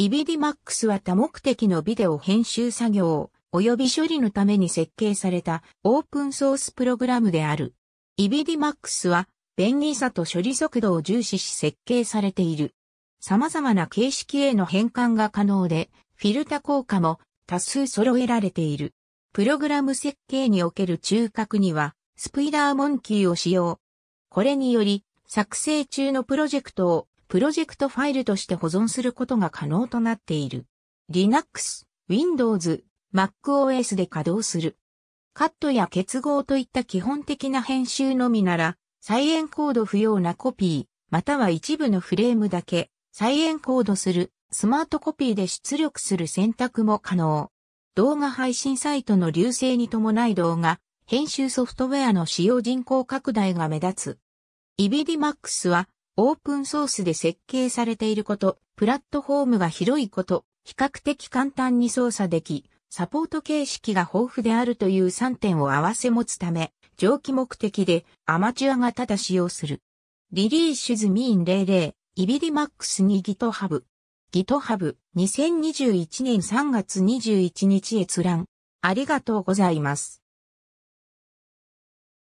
イビディマックスは多目的のビデオ編集作業、及び処理のために設計されたオープンソースプログラムである。イビディマックスは便利さと処理速度を重視し設計されている。様々な形式への変換が可能で、フィルタ効果も多数揃えられている。プログラム設計における中核には、スピーダーモンキーを使用。これにより、作成中のプロジェクトをプロジェクトファイルとして保存することが可能となっている。Linux、Windows、MacOS で稼働する。カットや結合といった基本的な編集のみなら、再エンコード不要なコピー、または一部のフレームだけ、再エンコードする、スマートコピーで出力する選択も可能。動画配信サイトの流星に伴い動画、編集ソフトウェアの使用人口拡大が目立つ。イビディマックスはオープンソースで設計されていること、プラットフォームが広いこと、比較的簡単に操作でき、サポート形式が豊富であるという3点を合わせ持つため、上記目的でアマチュアがただ使用する。リリーシュズミーン00、イビリマックスに GitHub。GitHub、2021年3月21日閲覧。ありがとうございます。